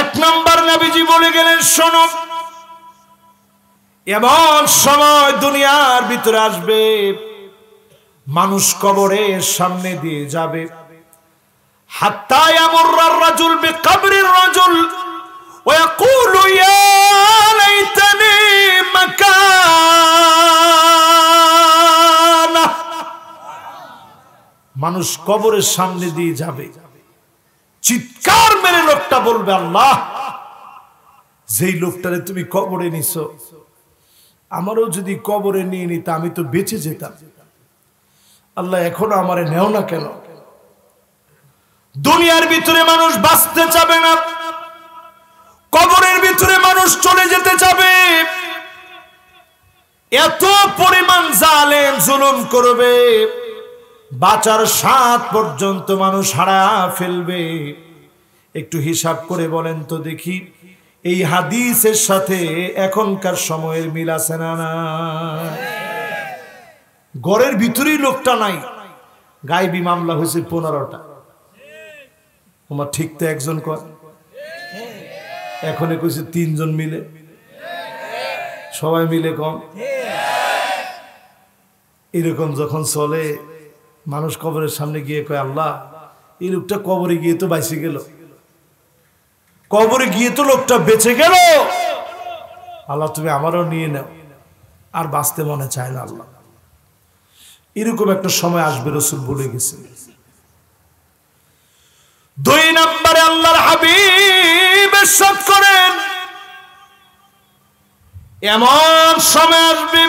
এক নম্বর নাবিজি বলে গেলেন শোনো এমন সময় দুনিয়ার ভিতরে আসবে মানুষ কবরে সামনে দিয়ে যাবে মানুষ কবরের সামনে দিয়ে যাবে চিৎকার মেরে লোকটা বলবে আল্লাহ যেই লোকটারে তুমি কবরে নিছ আমারও যদি কবরে নিয়ে নিত আমি তো বেঁচে যেতাম আল্লাহ এখনো আমারে নেও না কেন দুনিয়ার ভিতরে মানুষ বাঁচতে চাবে না কবরের ভিতরে মানুষ চলে যেতে চাবে এত পরিমাণ জালেম জুলুম করবে বাঁচার সাত পর্যন্ত মানুষ হারা ফেলবে একটু হিসাব করে বলেন তো দেখি এই হাদিসের সাথে এখনকার সময়ের মিল আছে না না গড়ের ভিতরেই লোকটা নাই গাইবি মামলা হয়েছে পনেরোটা তোমার ঠিক তো একজন কর এখনে কইছে তিনজন মিলে সবাই মিলে কম এরকম যখন চলে মানুষ কবরের সামনে গিয়ে কয় আল্লাহ এই লোকটা কবরে গিয়ে তো বাইসে গেল কবরে গিয়ে তো লোকটা বেঁচে গেল আল্লাহ তুমি আমারও নিয়ে নাও আর বাঁচতে মনে চায় না আল্লাহ এরকম একটা সময় আসবে রসুল বলে গেছে দুই নম্বরে আল্লাহর হাবিব করেন এমন সময় আসবে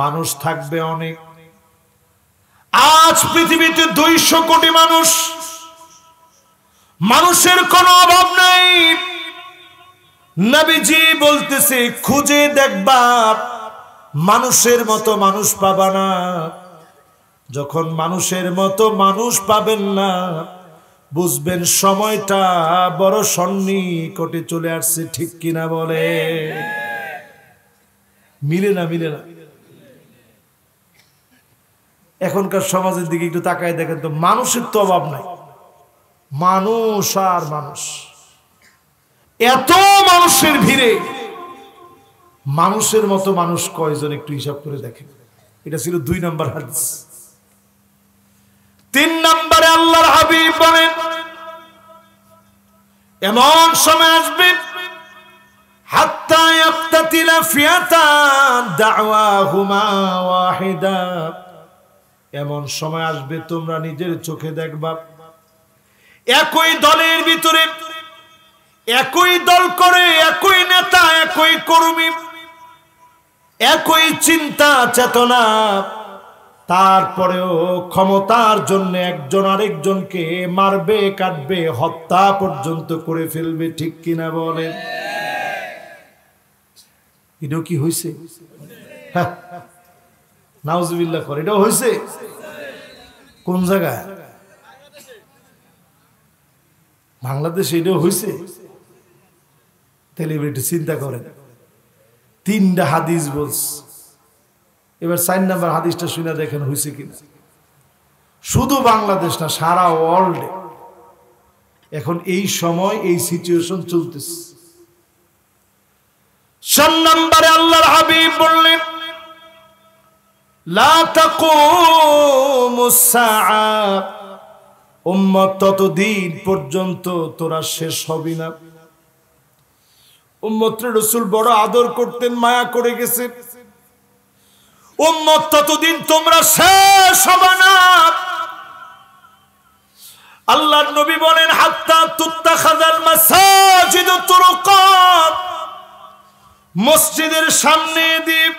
মানুষ থাকবে অনেক আজ পৃথিবীতে দুইশো কোটি মানুষ মানুষের কোনো অভাব নেই নবীজি বলতেছে খুঁজে দেখবা মানুষের মতো মানুষ পাবা না যখন মানুষের মতো মানুষ পাবেন না বুঝবেন সময়টা বড় সন্নিকটে চলে আসছে ঠিক কিনা বলে মিলে না মিলে না এখনকার সমাজের দিকে একটু তাকায় দেখেন তো মানুষের তো অভাব নাই মানুষ আর মানুষ এত মানুষের ভিড়ে মানুষের মতো মানুষ কয়জন একটু হিসাব করে দেখেন এটা ছিল দুই নম্বর হাদিস তিন নম্বরে আল্লাহর হাবিব বলেন এমন সময় আসবে এমন সময় আসবে তোমরা নিজের চোখে দেখবা একই দলের ভিতরে একই দল করে একই নেতা একই কর্মী একই চিন্তা চেতনা তারপরেও ক্ষমতার জন্য একজন আরেকজনকে মারবে কাটবে হত্যা পর্যন্ত করে ফেলবে ঠিক কিনা বলে এটাও কি হয়েছে হ্যাঁ। নাউজবিল্লা করে এটাও হয়েছে কোন জায়গায় বাংলাদেশে এটাও হয়েছে তাহলে চিন্তা করেন তিনটা হাদিস বলছে এবার সাইন নাম্বার হাদিসটা শুনে দেখেন হয়েছে কিনা শুধু বাংলাদেশ না সারা ওয়ার্ল্ডে এখন এই সময় এই সিচুয়েশন চলতেছে নম্বরে আল্লাহর হাবিব বললেন উম্মত ততদিন পর্যন্ত তোরা শেষ হবি না উম্মত্র রসুল বড় আদর করতেন মায়া করে গেছে উম্মত ততদিন তোমরা শেষ হবে না আল্লাহর নবী বলেন হাত্তা তুত্তা খাজাল মাসাজিদ তুরকাত মসজিদের সামনে দ্বীপ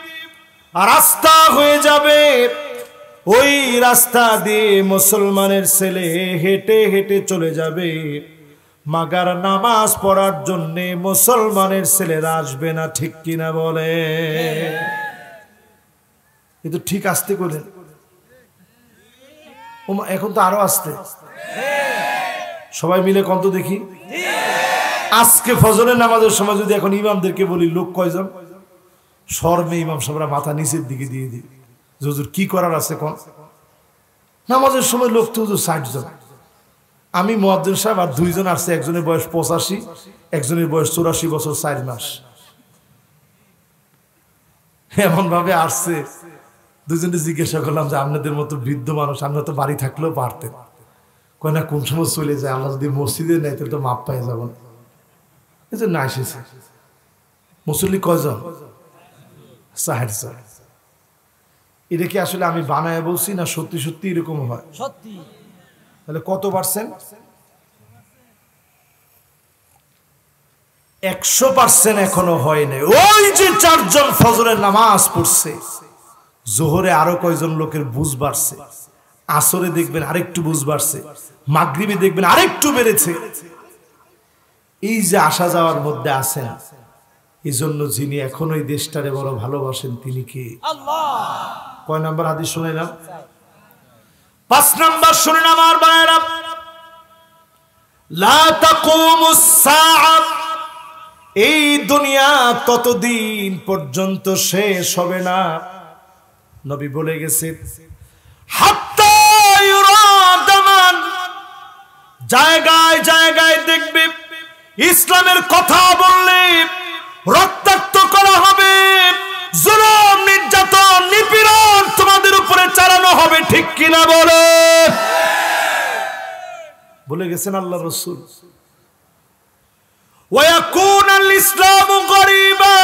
রাস্তা হয়ে যাবে ওই রাস্তা দিয়ে মুসলমানের ছেলে হেঁটে হেঁটে চলে যাবে মাগার নামাজ পড়ার জন্যে মুসলমানের ছেলেরা আসবে না ঠিক কিনা বলে কিন্তু ঠিক আসতে করলেন এখন তো আরো আসতে সবাই মিলে কত দেখি আজকে ফজরের নামাজের সময় যদি এখন ইমামদেরকে বলি লোক কয়জন সর্বে ইমাম সাহেবরা মাথা নিচের দিকে দিয়ে দিই হুজুর কি করার আছে কোন নামাজের সময় লোক তো হুজুর ষাট জন আমি মোয়াদ্দিন সাহেব আর দুইজন আসছে একজনের বয়স পঁচাশি একজনের বয়স চৌরাশি বছর চার মাস এমন ভাবে আসছে দুজনে জিজ্ঞাসা করলাম যে আপনাদের মতো বৃদ্ধ মানুষ আমরা তো বাড়ি থাকলেও পারতেন কয়না কোন সময় চলে যায় আমরা যদি মসজিদে নেই তাহলে তো মাপ পাই যাব না এই যে না এসেছে মুসল্লি কজন সাহের স্যার এটা কি আসলে আমি বানায় বলছি না সত্যি সত্যি এরকম হয় সত্যি তাহলে কত পার্সেন্ট একশো পার্সেন্ট এখনো হয় নাই ওই যে চারজন ফজরের নামাজ পড়ছে জোহরে আরো কয়জন লোকের বুঝ বাড়ছে আসরে দেখবেন আরেকটু বুঝ বাড়ছে মাগরিবে দেখবেন আরেকটু বেড়েছে এই যে আসা যাওয়ার মধ্যে আছেন এই জন্য যিনি এখন ওই দেশটারে বড় ভালোবাসেন তিনি কি কয় নাম্বার হাদিস শুনিলাম পাঁচ নাম্বার শুনেন আমার বায়রা লা এই দুনিয়া ততদিন পর্যন্ত শেষ হবে না নবী বলে গেছে জায়গায় জায়গায় দেখবে ইসলামের কথা বললে রক্তাক্ত করা হবে জুলম নির্যাতন নিপীড়ন তোমাদের উপরে চালানো হবে ঠিক কিনা বলে বলে গেছেন আল্লাহ রসুল ওয়াকুন আল ইসলাম গরিবা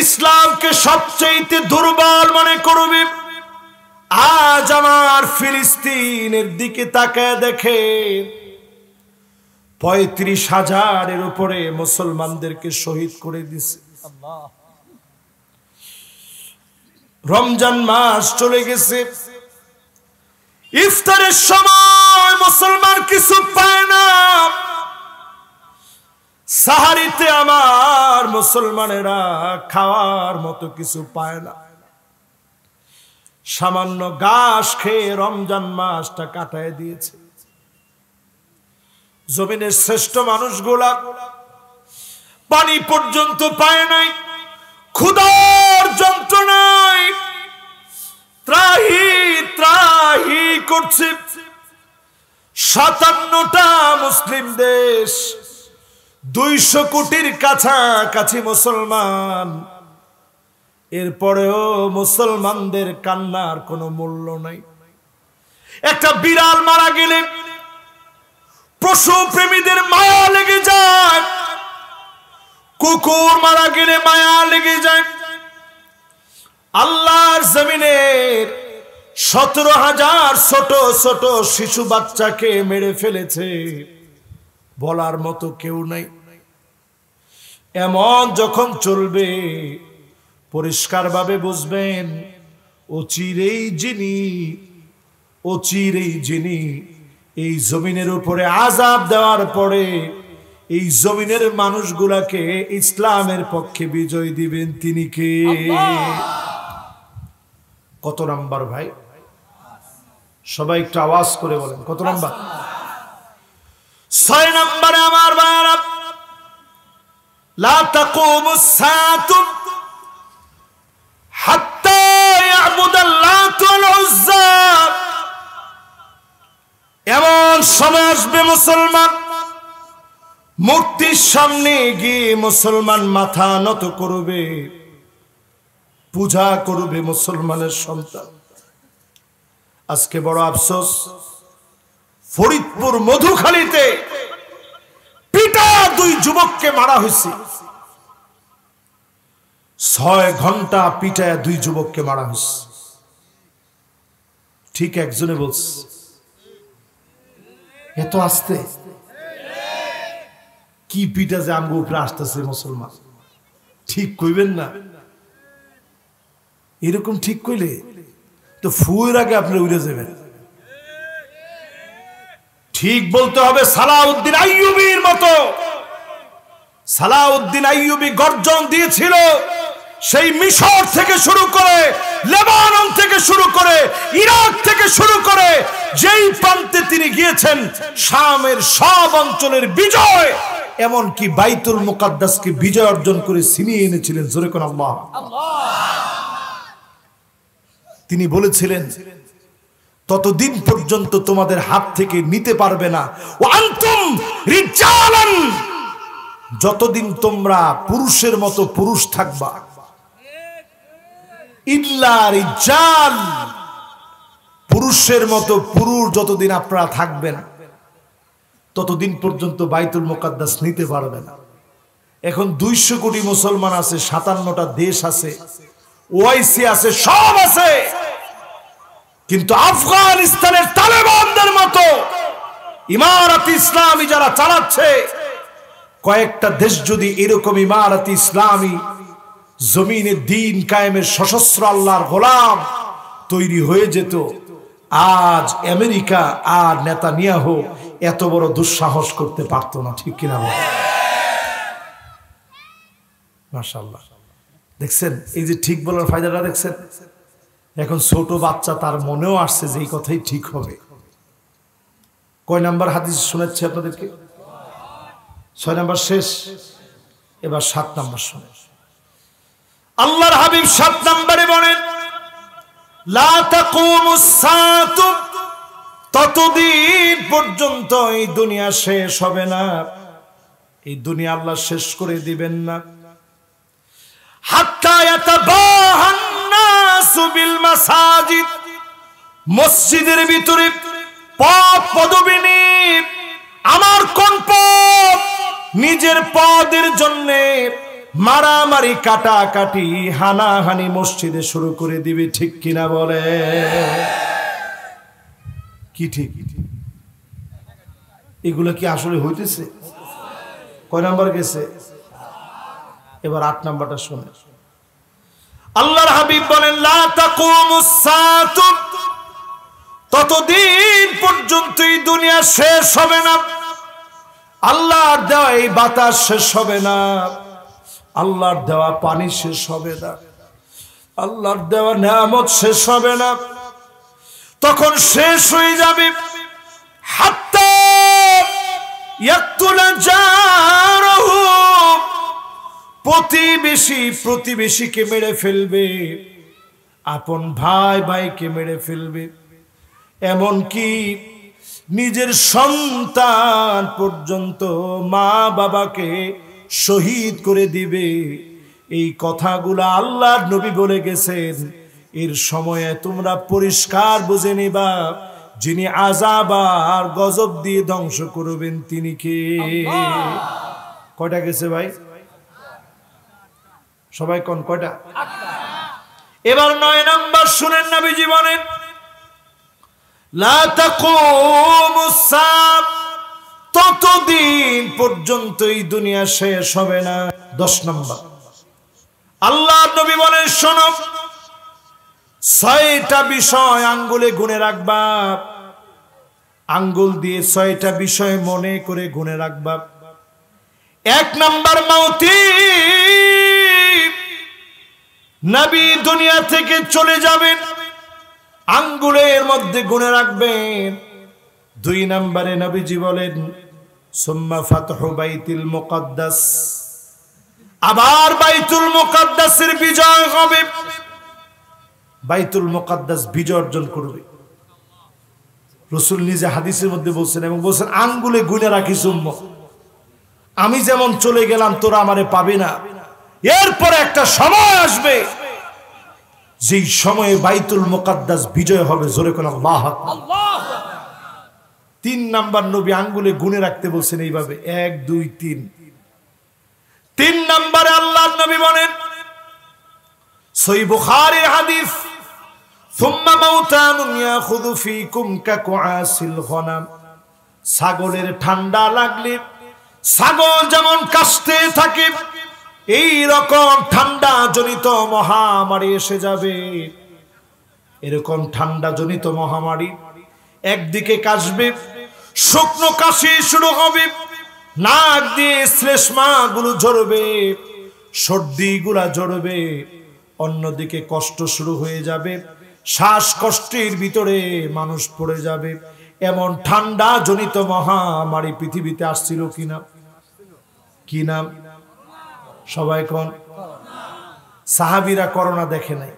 ইসলামকে সবচেয়ে দুর্বল মনে করবে আজ আমার ফিলিস্তিনের দিকে তাকায় দেখে পঁয়ত্রিশ হাজারের উপরে মুসলমানদেরকে শহীদ করে দিছে রমজান মাস চলে গেছে ইফতারের সময় মুসলমান কিছু পায় না সাহারিতে আমার মুসলমানেরা খাওয়ার মতো কিছু পায় না সামান্য গাস খেয়ে রমজান মাসটা কাটায় দিয়েছে জমিনের শ্রেষ্ঠ মানুষগুলা পানি পর্যন্ত পায় নাই ক্ষুদার যন্ত্রণায় ত্রাহি ত্রাহি করছে সাতান্নটা মুসলিম দেশ দুইশো কোটির কাছাকাছি মুসলমান এরপরেও মুসলমানদের কান্নার কোনো মূল্য নাই একটা বিড়াল মারা গেলে পশু প্রেমীদের মায়া লেগে যায় কুকুর মারা গেলে মায়া লেগে যায় আল্লাহর জমিনের সতেরো হাজার ছোট ছোট শিশু বাচ্চাকে মেরে ফেলেছে বলার মতো কেউ নাই এমন যখন চলবে পরিষ্কারভাবে বুঝবেন চিরেই যিনি চিরেই যিনি এই জমিনের উপরে আজাব দেওয়ার পরে এই জমিনের মানুষগুলাকে ইসলামের পক্ষে বিজয় দিবেন তিনি কে কত নাম্বার ভাই সবাই একটু আওয়াজ করে বলেন কত নাম্বার ছয় নম্বরে আমার বাপ এমন সময় আসবে মুসলমান মূর্তির সামনে গিয়ে মুসলমান মাথা নত করবে পূজা করবে মুসলমানের সন্তান আজকে বড় আফসোস ফরিদপুর মধুখালীতে পিতা দুই যুবককে মারা হয়েছে ছয় ঘন্টা পিটায় দুই যুবককে মারা হয়েছে ঠিক একজনে বলছে এত আসতে কি পিটা যে আমগো উপরে আসতেছে মুসলমান ঠিক কইবেন না এরকম ঠিক কইলে তো ফুয়ের আগে আপনি উড়ে যাবেন ঠিক বলতে হবে সালাউদ্দিন আইয়ুবির মতো সালাউদ্দিন আইয়ুবি গর্জন দিয়েছিল সেই মিশর থেকে শুরু করে লেবানন থেকে শুরু করে ইরাক থেকে শুরু করে যেই প্রান্তে তিনি গিয়েছেন শামের সব অঞ্চলের বিজয় এমনকি বাইতুল মুকাদ্দাসকে বিজয় অর্জন করে সিনিয়ে এনেছিলেন জোরে কোন আল্লাহ তিনি বলেছিলেন ততদিন পর্যন্ত তোমাদের হাত থেকে নিতে পারবে না ও আন্তম যতদিন তোমরা পুরুষের মতো পুরুষ থাকবা ইল্লা পুরুষের মতো পুরুষ যতদিন আপনারা থাকবেন ততদিন পর্যন্ত বাইতুল মোকাদ্দাস নিতে পারবে না এখন দুইশো কোটি মুসলমান আছে সাতান্নটা দেশ আছে ওয়াইসি আছে সব আছে কিন্তু আফগানিস্তানের তালেবানদের মতো ইমারত ইসলামী যারা চালাচ্ছে কয়েকটা দেশ যদি এরকম ইমারত ইসলামী জমিনে দিন কায়েমের সশস্ত্র আল্লাহর গোলাম তৈরি হয়ে যেত আজ আমেরিকা আর নেতা নিয়াহ এত বড় দুঃসাহস করতে পারতো না ঠিক কিনা মাসাল্লাহ দেখছেন এই যে ঠিক বলার ফায়দাটা দেখছেন এখন ছোট বাচ্চা তার মনেও আসছে যে এই কথাই ঠিক হবে কয় নাম্বার হাদিস শুনেছি আপনাদেরকে ছয় নাম্বার শেষ এবার সাত নাম্বার শুনে আল্লাহর হাবিব সাত নাম্বারে বলেন ততদিন পর্যন্ত এই দুনিয়া শেষ হবে না এই দুনিয়া আল্লাহ শেষ করে দিবেন না হাত্তা মসজিদের ভিতরে পদ পদবি আমার কোন পদ নিজের পদের জন্য মারামারি কাটাকাটি হানাহানি মসজিদে শুরু করে দিবে ঠিক কিনা বলে কি ঠিক এগুলো কি আসলে হইতেছে কয় নাম্বার গেছে এবার আট নাম্বারটা শুনে আল্লাহর হাবিব বলেন ততদিন পর্যন্ত এই দুনিয়া শেষ হবে না আল্লাহর দেওয়া এই বাতাস শেষ হবে না আল্লাহর দেওয়া পানি শেষ হবে না আল্লাহর দেওয়া নিয়ামত শেষ হবে না তখন শেষ হয়ে যাবে হাত্তা ইয়াকুলা জারহুম প্রতিবেশী প্রতিবেশীকে মেরে ফেলবে আপন ভাই ভাইকে মেরে ফেলবে এমন কি নিজের সন্তান পর্যন্ত মা বাবাকে শহীদ করে দিবে এই কথাগুলো আল্লাহর নবী বলে গেছেন এর সময়ে তোমরা পরিষ্কার বুঝে নিবা যিনি আজাব আর গজব দিয়ে ধ্বংস করবেন তিনি কে কয়টা গেছে ভাই সবাই কোন কয়টা এবার নয় নম্বর শুনেন নবী জীবনের ততদিন পর্যন্ত এই দুনিয়া শেষ হবে না দশ নম্বর আল্লাহ নবী বলেন শোনব ছয়টা বিষয় আঙ্গুলে গুনে রাখবা আঙ্গুল দিয়ে ছয়টা বিষয় মনে করে গুনে রাখবা এক নম্বর মাউতি নবী দুনিয়া থেকে চলে যাবেন আঙ্গুলের মধ্যে গুনে রাখবেন দুই নম্বরে নবীজি বলেন সুম্মা ফাতহু বাইতুল মুকদ্দাস আবার বাইতুল মুকদ্দাসের বিজয় হবে বাইতুল মুকদ্দাস বিজয় অর্জন করবে রসুল নিজে হাদিসের মধ্যে বলছেন এবং বলছেন আঙ্গুলে গুনে রাখি রাখিস আমি যেমন চলে গেলাম তোরা আমারে পাবে না এরপরে একটা সময় আসবে যে সময়ে বাইতুল মোকাদ্দাস বিজয় হবে জোরে কোন তিন নাম্বার নবী আঙ্গুলে গুনে রাখতে বলছেন এইভাবে এক দুই তিন তিন নাম্বারে আল্লাহ নবী বলেন ছাগলের ঠান্ডা লাগলে ছাগল যেমন কাশতে থাকে এই রকম ঠান্ডা জনিত মহামারী এসে যাবে এরকম ঠান্ডা জনিত মহামারী একদিকে কাশবে শুকনো কাশি শুরু হবে নাক দিয়ে শ্লেষ্মা গুলো ঝরবে সর্দি গুলা ঝরবে অন্যদিকে কষ্ট শুরু হয়ে যাবে শ্বাসকষ্টের ভিতরে মানুষ পড়ে যাবে এমন ঠান্ডা জনিত মহামারী পৃথিবীতে আসছিল কিনা কি নাম সবাই কন সাহাবিরা করোনা দেখে নাই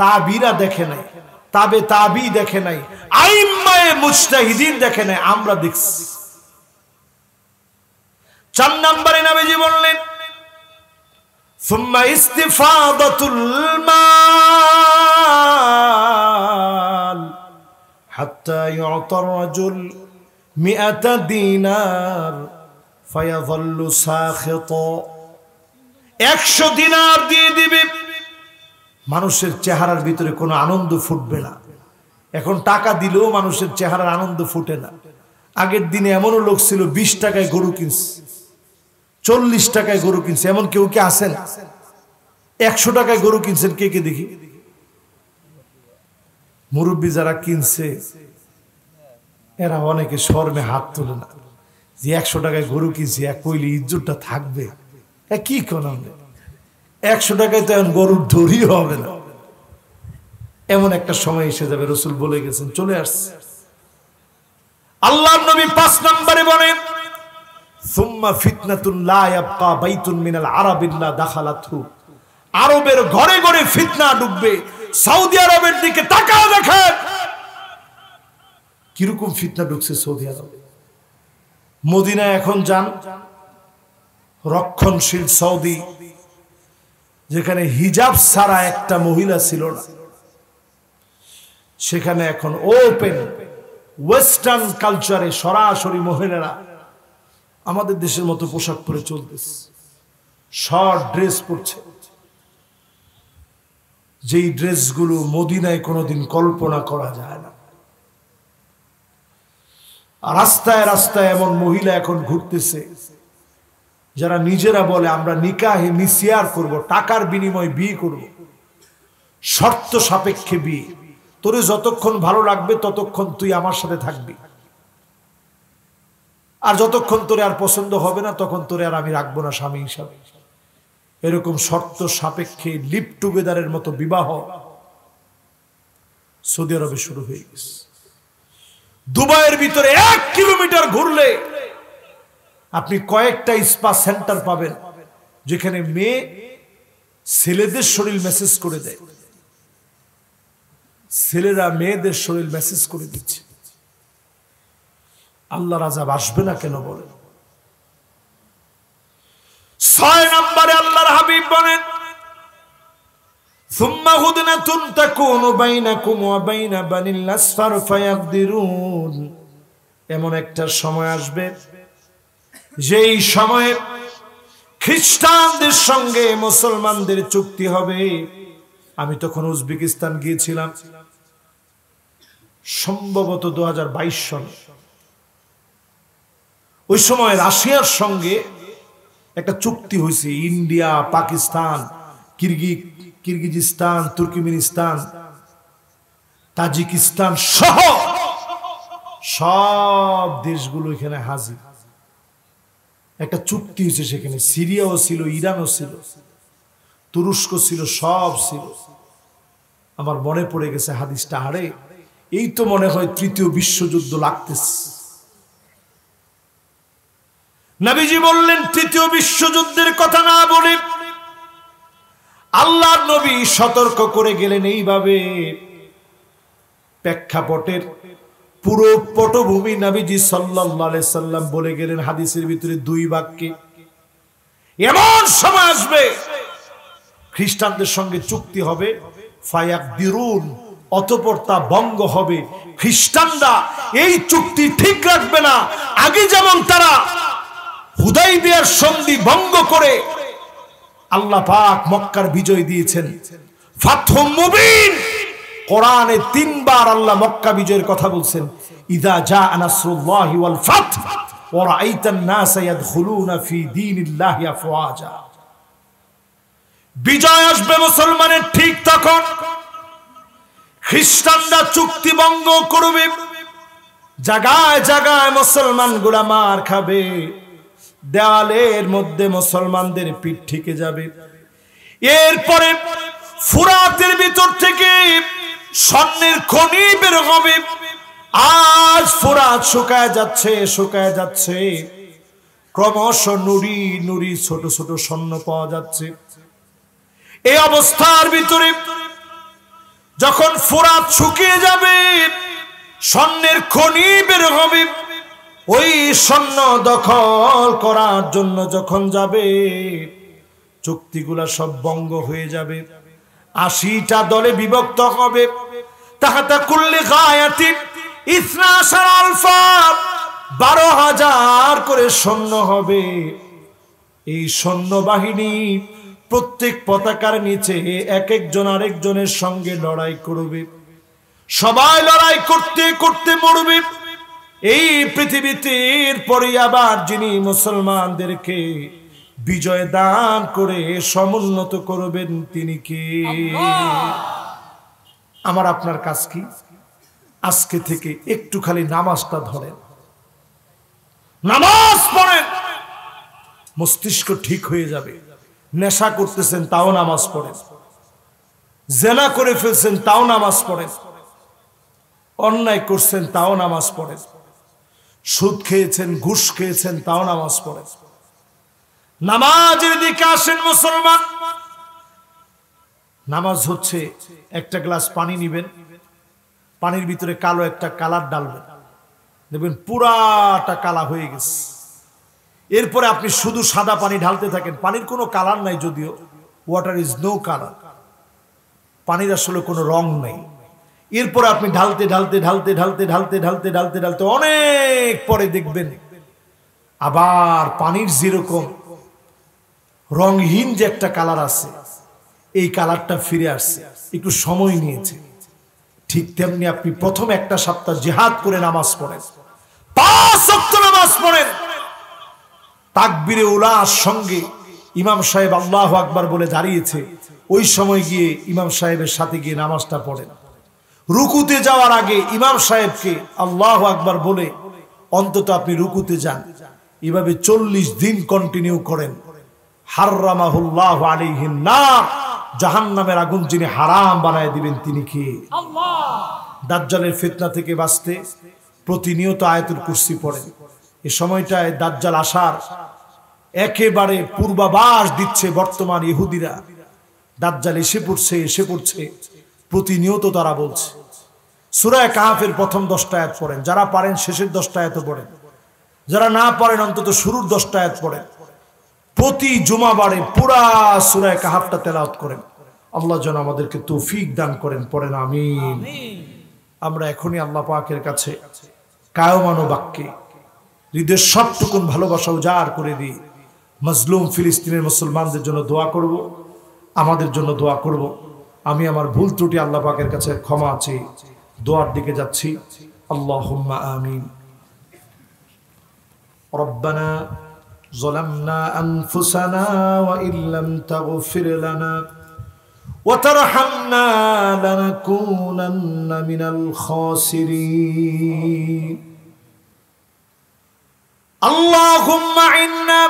তাবিরা দেখে নাই তাবে তাবি দেখে নাই আইম্মায়ে মুস্তাহিদিন দেখে নাই আমরা দেখছি চার নম্বরে নাবিজি বললেন সুম্মা ইস্তিফাদাতুল মাল হাত্তা ইউতার রাজুল মিআতা দিনার ফায়াযাল্লু সাখিতা একশো দিনার দিয়ে দিবে মানুষের চেহারার ভিতরে কোনো আনন্দ ফুটবে না এখন টাকা দিলেও মানুষের চেহারার আনন্দ ফুটে না আগের দিনে এমনও লোক ছিল বিশ টাকায় গরু কিনছে চল্লিশ টাকায় গরু কিনছে এমন কেউ কে আসেন একশো টাকায় গরু কিনছেন কে কে দেখি মুরব্বী যারা কিনছে এরা অনেকে শর্মে হাত তোলে না যে একশো টাকায় গরু কিনছে এক কইলে ইজ্জতটা থাকবে কি করলাম একশো টাকায় তো এখন গরুর ধরি হবে না এমন একটা সময় এসে যাবে রসুল বলে গেছেন চলে আসছে আল্লাহ নবী পাঁচ নম্বরে বলেন আরবের ঘরে ঘরে ফিতনা ডুববে সৌদি আরবের দিকে তাকা দেখেন কিরকম ফিতনা ঢুকছে সৌদি আরবে মদিনা এখন যান রক্ষণশীল সৌদি যেখানে হিজাব ছাড়া একটা মহিলা ছিল না সেখানে এখন ওপেন ওয়েস্টার্ন কালচারে সরাসরি মহিলারা আমাদের দেশের মতো পোশাক পরে চলতেছে শর্ট ড্রেস পরছে যেই ড্রেসগুলো মদিনায় কোনোদিন কল্পনা করা যায় না রাস্তায় রাস্তায় এমন মহিলা এখন ঘুরতেছে যারা নিজেরা বলে আমরা নিকাহে মিসিয়ার করব টাকার বিনিময়ে বিয়ে করব শর্ত সাপেক্ষে বিয়ে তোরে যতক্ষণ ভালো লাগবে ততক্ষণ তুই আমার সাথে থাকবি আর যতক্ষণ তোরে আর পছন্দ হবে না তখন তোরে আর আমি রাখবো না স্বামী হিসাবে এরকম শর্ত সাপেক্ষে লিপ টুগেদারের মতো বিবাহ সৌদি আরবে শুরু হয়ে গেছে দুবাইয়ের ভিতরে এক কিলোমিটার ঘুরলে আপনি কয়েকটা স্পা সেন্টার পাবেন যেখানে মেয়ে ছেলেদের শরীর মেসেজ করে দেয় ছেলেরা মেয়েদের শরীর মেসেজ করে দিচ্ছে আল্লাহ রাজা আসবে না কেন বলেন ছয় নম্বরে আল্লাহর হাবিব বলেন এমন একটা সময় আসবে যেই সময়ে খ্রিস্টানদের সঙ্গে মুসলমানদের চুক্তি হবে আমি তখন উজবেকিস্তান গিয়েছিলাম সম্ভবত দু সন ওই সময় রাশিয়ার সঙ্গে একটা চুক্তি হয়েছে ইন্ডিয়া পাকিস্তান কিরগি কিরগিজিস্তান তুর্কিমিনিস্তান তাজিকিস্তান সহ সব দেশগুলো এখানে হাজির একটা চুক্তি হয়েছে সেখানে সিরিয়াও ছিল ইরানও ছিল তুরস্ক ছিল সব ছিল আমার মনে পড়ে গেছে হাদিসটা হারে এই তো মনে হয় তৃতীয় বিশ্বযুদ্ধ লাগতেছে নবীজি বললেন তৃতীয় বিশ্বযুদ্ধের কথা না বলে আল্লাহর নবী সতর্ক করে গেলেন এইভাবে প্রেক্ষাপটের পুরো পটভূমি নাবিজি সাল্লাহ সাল্লাম বলে গেলেন হাদিসের ভিতরে দুই বাক্যে এমন সময় আসবে খ্রিস্টানদের সঙ্গে চুক্তি হবে ফায়াক দিরুন অতপর তা বঙ্গ হবে খ্রিস্টানরা এই চুক্তি ঠিক রাখবে না আগে যেমন তারা হুদাই দেয়ার সন্ধি ভঙ্গ করে আল্লাহ পাক মক্কার বিজয় দিয়েছেন ফাথম মুবিন কোরআনে তিনবার আল্লাহ মক্কা বিজয়ের কথা বলছেন ইদা যা নাসরুল্লাহি ওয়াল ইয়াদখুলুনা ফি দীনিল্লাহি আফওয়াজা বিজয় আসবে মুসলমানের ঠিক তখন খ্রিস্টানরা চুক্তিবঙ্গ করবে জাগায় জাগায় মুসলমান গুলা মার খাবে দেওয়ালের মধ্যে মুসলমানদের পিঠ ঠেকে যাবে এরপরে ফুরাতের ভিতর থেকে স্বর্ণের খনি বের হবে আজ ফুরাত শুকায় যাচ্ছে শুকায় যাচ্ছে ক্রমশ নুড়ি নুড়ি ছোট ছোট স্বর্ণ পাওয়া যাচ্ছে এই অবস্থার ভিতরে যখন ফোরাত শুকিয়ে যাবে স্বর্ণের খনি বের হবে ওই স্বর্ণ দখল করার জন্য যখন যাবে চুক্তিগুলা সব বঙ্গ হয়ে যাবে আশিটা দলে বিভক্ত হবে তাহাতে কুল্লি গায়াতিন ইসনা আলফা বারো হাজার করে সৈন্য হবে এই সৈন্য বাহিনী প্রত্যেক পতাকার নিচে এক একজন আরেকজনের সঙ্গে লড়াই করবে সবাই লড়াই করতে করতে মরবে এই পৃথিবীতে এরপরে আবার যিনি মুসলমানদেরকে বিজয় দান করে সমুন্নত করবেন তিনি কে আমার আপনার কাজ কি আজকে থেকে একটু খালি নামাজটা ধরেন নামাজ পড়েন মস্তিষ্ক ঠিক হয়ে যাবে নেশা করতেছেন তাও নামাজ পড়েন জেনা করে ফেলছেন তাও নামাজ পড়েন অন্যায় করছেন তাও নামাজ পড়েন সুদ খেয়েছেন ঘুষ খেয়েছেন তাও নামাজ পড়েন নামাজের দিকে আসেন মুসলমান নামাজ হচ্ছে একটা গ্লাস পানি নিবেন পানির ভিতরে কালো একটা কালার ডালবেন দেখবেন পুরাটা কালা হয়ে গেছে এরপরে আপনি শুধু সাদা পানি ঢালতে থাকেন পানির কোনো কালার নাই যদিও ওয়াটার ইজ নো কালার পানির আসলে কোনো রং নেই এরপরে আপনি ঢালতে ঢালতে ঢালতে ঢালতে ঢালতে ঢালতে ঢালতে ঢালতে অনেক পরে দেখবেন আবার পানির যেরকম রংহীন যে একটা কালার আছে এই কালারটা ফিরে আসছে একটু সময় নিয়েছে ঠিক তেমনি আপনি প্রথম একটা সপ্তাহ জেহাদ করে নামাজ পড়েন পাঁচ সপ্তাহ নামাজ পড়েন তাকবিরে উলার সঙ্গে ইমাম সাহেব আল্লাহ আকবার বলে দাঁড়িয়েছে ওই সময় গিয়ে ইমাম সাহেবের সাথে গিয়ে নামাজটা পড়েন রুকুতে যাওয়ার আগে ইমাম সাহেবকে আল্লাহ আকবার বলে অন্তত আপনি রুকুতে যান এভাবে চল্লিশ দিন কন্টিনিউ করেন হার্রামাহুল্লাহ আলিহিন্নার জাহান নামের আগুন যিনি হারাম বানায় দিবেন তিনি কি দাজ্জালের ফিতনা থেকে বাঁচতে প্রতিনিয়ত আয়াতুল কুর্সি পড়ে এ সময়টায় দাজ্জাল আসার একেবারে পূর্বাবাস দিচ্ছে বর্তমান ইহুদিরা দাজ্জাল এসে পড়ছে এসে পড়ছে প্রতিনিয়ত তারা বলছে সুরায় কাহাফের প্রথম দশটা আয়াত পড়েন যারা পারেন শেষের দশটা আয়াত পড়েন যারা না পারেন অন্তত শুরুর দশটা আয়াত পড়েন প্রতি জুমাবারে পুরা সুরায় কাহাবটা তেলাওত করেন আল্লাহ যেন আমাদেরকে তৌফিক দান করেন পড়েন আমি আমরা এখনই আল্লাহ পাকের কাছে কায়মানো বাক্যে হৃদয়ের সবটুকুন ভালোবাসা উজাড় করে দিই মজলুম ফিলিস্তিনের মুসলমানদের জন্য দোয়া করব আমাদের জন্য দোয়া করব আমি আমার ভুল ত্রুটি আল্লাহ পাকের কাছে ক্ষমা আছি দোয়ার দিকে যাচ্ছি আল্লাহ আমিন রব্বানা ظلمنا أنفسنا وإن لم تغفر لنا وترحمنا لنكونن من الخاسرين اللهم عنا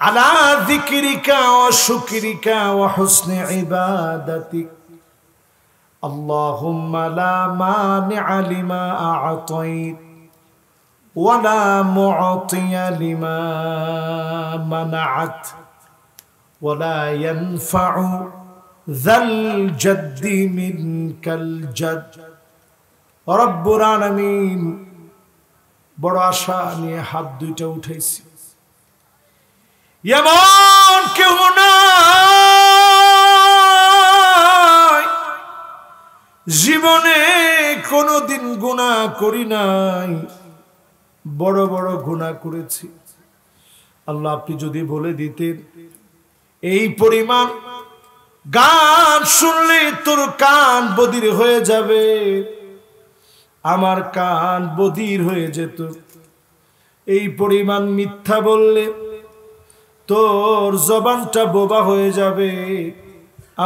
على ذكرك وشكرك وحسن عبادتك اللهم لا مانع لما أعطيت ولا معطي لما منعت ولا ينفع ذا الجد منك الجد رب العالمين বড় আশা নিয়ে হাত দুইটা উঠেছি এমন কেউ নাই জীবনে কোনোদিন গুণা করি নাই বড় বড় গুণা করেছি আল্লাহ আপনি যদি বলে দিতেন এই পরিমাণ গান শুনলে তোর কান বদির হয়ে যাবে আমার কান বদির হয়ে যেত এই পরিমাণ মিথ্যা বললে তোর জবানটা বোবা হয়ে যাবে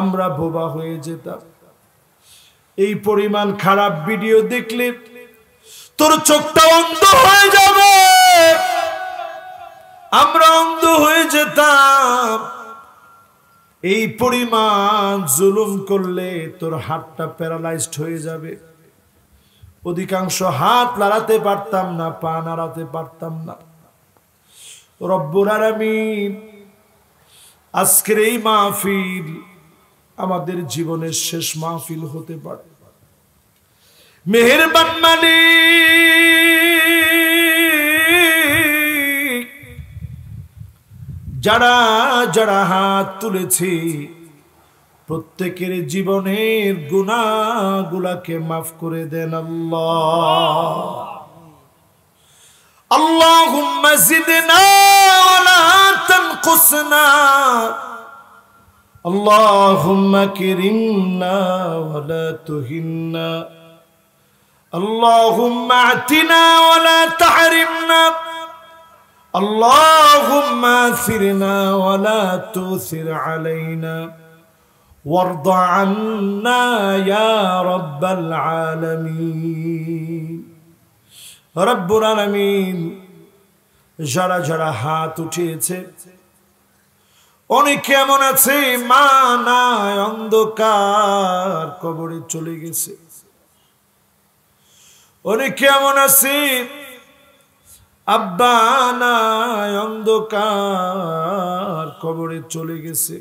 আমরা বোবা হয়ে যেতাম এই পরিমাণ খারাপ ভিডিও দেখলে তোর চোখটা অন্ধ হয়ে যাবে আমরা অন্ধ হয়ে যেতাম এই পরিমাণ জুলুম করলে তোর হাতটা প্যারালাইজড হয়ে যাবে অধিকাংশ হাত লড়াতে পারতাম না পা নাড়াতে পারতাম না রব্বুর আমি আজকের এই মাহফিল আমাদের জীবনের শেষ মাহফিল হতে পারে মেহেরবান মানে যারা যারা হাত তুলেছি প্রত্যেকের জীবনের গুলাকে মাফ করে দেন আল্লাহ আল্লাহ জিদনা না তানকুসনা اللهم اعتنا ولا تحرمنا اللهم اثرنا ولا تؤثر علينا وارض عنا يا رب العالمين رب العالمين যারা যারা হাত উঠিয়েছে অনেক কেমন আছে মা নাই অন্ধকার কবরে চলে গেছে ওরে কেমন আছি আব্বা নাই অন্ধকার কবরে চলে গেছে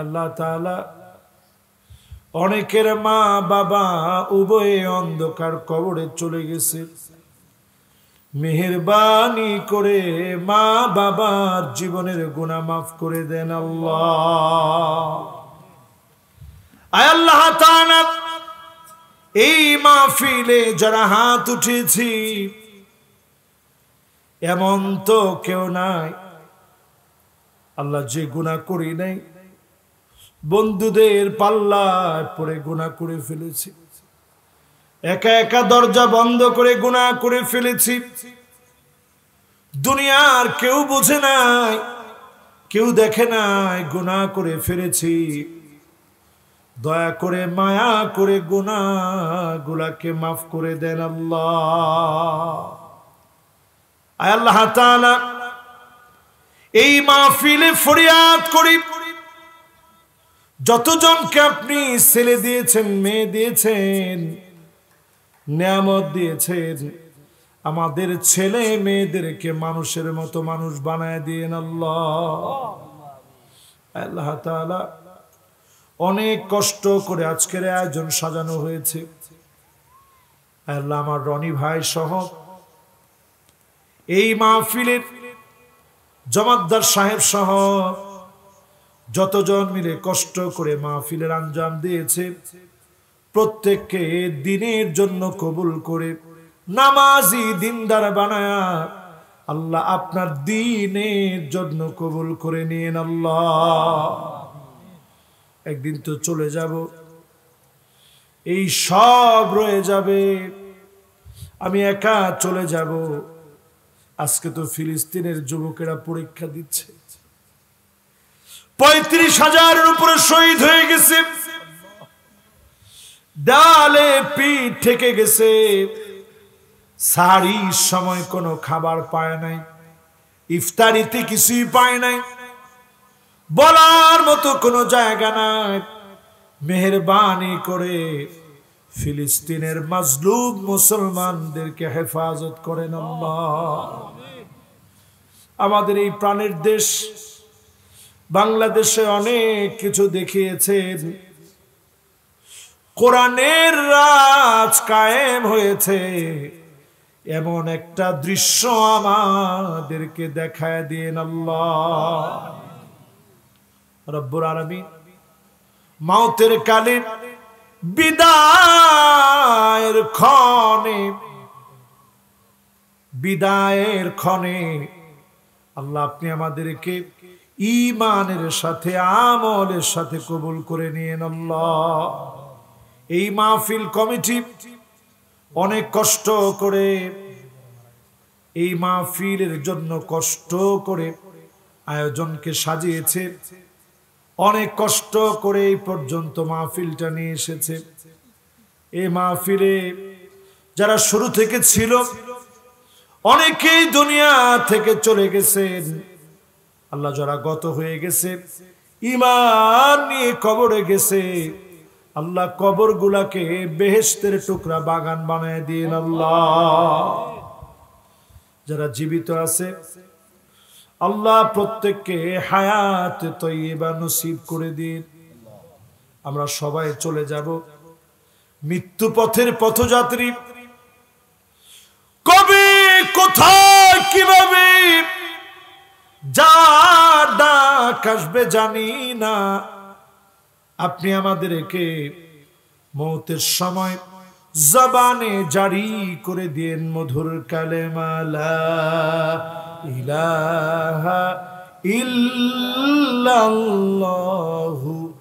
আল্লাহ তালা অনেকের মা বাবা উভয়ে অন্ধকার কবরে চলে গেছে মেহরবানি করে মা বাবার জীবনের গুণা মাফ করে দেন আল্লাহ আয় আল্লাহ তানা এই মাহফিলে যারা হাত উঠেছি এমন তো কেউ নাই আল্লাহ যে গুণা করি নাই বন্ধুদের পাল্লায় পরে গুণা করে ফেলেছি একা একা দরজা বন্ধ করে গুণা করে ফেলেছি দুনিয়ার কেউ বোঝে নাই কেউ দেখে নাই গুণা করে ফেলেছি দয়া করে মায়া করে গুলাকে মাফ করে দেন আল্লাহ এই মাহফিলে ফরিয়াদ করি যতজনকে আপনি ছেলে দিয়েছেন মেয়ে দিয়েছেন নিয়ামত দিয়েছেন আমাদের ছেলে মেয়েদেরকে মানুষের মতো মানুষ বানায় দিয়ে আল্লাহ আল্লাহ তালা অনেক কষ্ট করে আজকের আয়োজন সাজানো হয়েছে আল্লাহ আমার রনি ভাই সহ এই মাহফিলের জমাদ্দার সাহেব সহ যতজন মিলে কষ্ট করে মাহফিলের আঞ্জাম দিয়েছে প্রত্যেককে দিনের জন্য কবুল করে নামাজি দিনদার বানায়া আল্লাহ আপনার দিনের জন্য কবুল করে নিয়েন আল্লাহ একদিন তো চলে যাব এই সব রয়ে যাবে আমি একা চলে যাব আজকে তো ফিলিস্তিনের যুবকেরা পরীক্ষা দিচ্ছে পঁয়ত্রিশ হাজারের উপরে শহীদ হয়ে গেছে ডালে পিঠ থেকে গেছে সারি সময় কোনো খাবার পায় নাই ইফতারিতে কিছুই পায় নাই বলার মতো কোনো জায়গা নাই মেহরবানি করে ফিলিস্তিনের মজলুম মুসলমানদেরকে হেফাজত করেন আমাদের এই প্রাণের দেশ বাংলাদেশে অনেক কিছু দেখিয়েছে কোরআনের রাজ কায়েম হয়েছে এমন একটা দৃশ্য আমাদেরকে দেখায় দিয়ে আল্লাহ রব্বুর আলমী মাউতের কালীন বিদায়ের ক্ষণে বিদায়ের ক্ষণে আল্লাহ আপনি আমাদেরকে ইমানের সাথে আমলের সাথে কবুল করে নিয়েন আল্লাহ এই মাহফিল কমিটি অনেক কষ্ট করে এই মাহফিলের জন্য কষ্ট করে আয়োজনকে সাজিয়েছে অনেক কষ্ট করে এই পর্যন্ত মাহফিলটা নিয়ে এসেছে এ মাহফিলে যারা শুরু থেকে ছিল অনেকেই দুনিয়া থেকে চলে গেছেন আল্লাহ যারা গত হয়ে গেছে ইমান নিয়ে কবরে গেছে আল্লাহ কবর গুলাকে বেহেস্তের টুকরা বাগান বানায় দিন আল্লাহ যারা জীবিত আছে আল্লাহ প্রত্যেককে হায়াত তৈবা নসিব করে দিন আমরা সবাই চলে যাব মৃত্যু পথের পথযাত্রী কবে কোথায় কিভাবে যা ডাক আসবে জানি না আপনি আমাদের একে মৌতের সময় জবানে জারি করে দিন মধুর কালেমালা إله إلا الله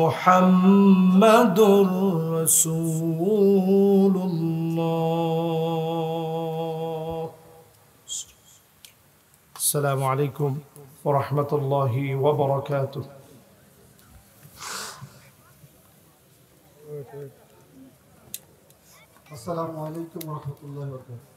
محمد رسول الله السلام عليكم ورحمة الله وبركاته السلام عليكم ورحمة الله وبركاته